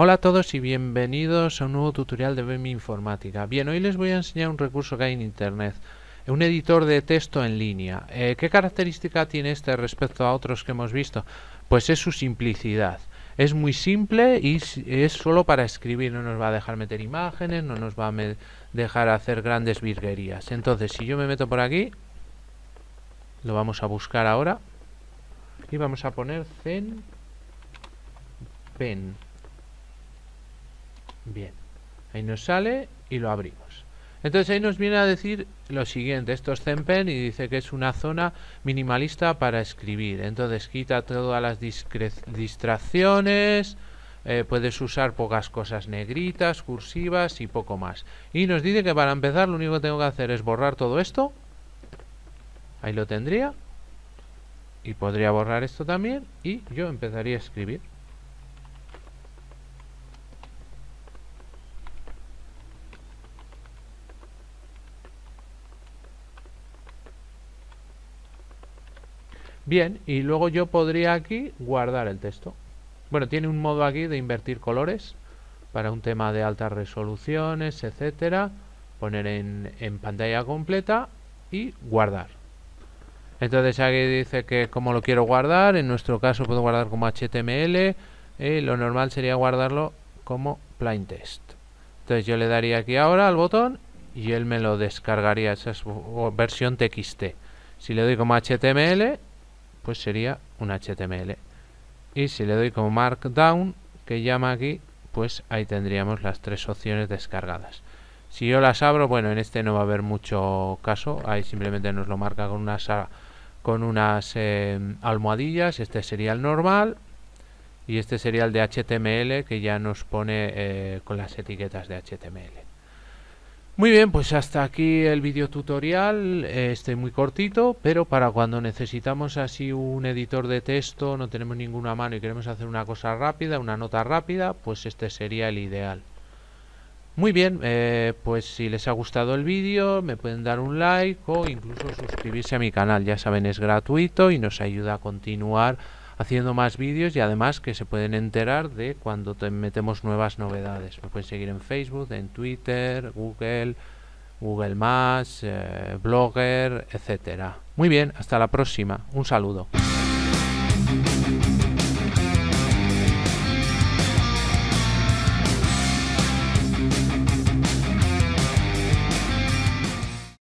Hola a todos y bienvenidos a un nuevo tutorial de BEMI Informática. Bien, hoy les voy a enseñar un recurso que hay en internet, un editor de texto en línea. Eh, ¿Qué característica tiene este respecto a otros que hemos visto? Pues es su simplicidad. Es muy simple y es solo para escribir, no nos va a dejar meter imágenes, no nos va a dejar hacer grandes virguerías. Entonces, si yo me meto por aquí, lo vamos a buscar ahora y vamos a poner ZenPen. Pen. Bien, ahí nos sale y lo abrimos. Entonces ahí nos viene a decir lo siguiente, esto es Zenpen y dice que es una zona minimalista para escribir. Entonces quita todas las distracciones, eh, puedes usar pocas cosas negritas, cursivas y poco más. Y nos dice que para empezar lo único que tengo que hacer es borrar todo esto. Ahí lo tendría. Y podría borrar esto también y yo empezaría a escribir. Bien, y luego yo podría aquí guardar el texto. Bueno, tiene un modo aquí de invertir colores para un tema de altas resoluciones, etcétera. Poner en, pantalla completa y guardar. Entonces aquí dice que como lo quiero guardar, en nuestro caso puedo guardar como HTML y eh, lo normal sería guardarlo como plain text. Entonces yo le daría aquí ahora al botón y él me lo descargaría, esa es versión TXT. Si le doy como HTML, pues sería un HTML. Y si le doy como Markdown, que llama aquí, pues ahí tendríamos las tres opciones descargadas. Si yo las abro, bueno, en este no va a haber mucho caso, ahí simplemente nos lo marca con unas, ah, con unas em, almohadillas, este sería el normal y este sería el de HTML que ya nos pone eh, con las etiquetas de HTML. Muy bien, pues hasta aquí el video tutorial, este muy cortito, pero para cuando necesitamos así un editor de texto, no tenemos ninguna mano y queremos hacer una cosa rápida, una nota rápida, pues este sería el ideal. Muy bien, eh, pues si les ha gustado el vídeo me pueden dar un like o incluso suscribirse a mi canal, ya saben es gratuito y nos ayuda a continuar haciendo más vídeos y además que se pueden enterar de cuando te metemos nuevas novedades. Me pueden seguir en Facebook, en Twitter, Google, Google eh, Blogger, etcétera. Muy bien, hasta la próxima. Un saludo.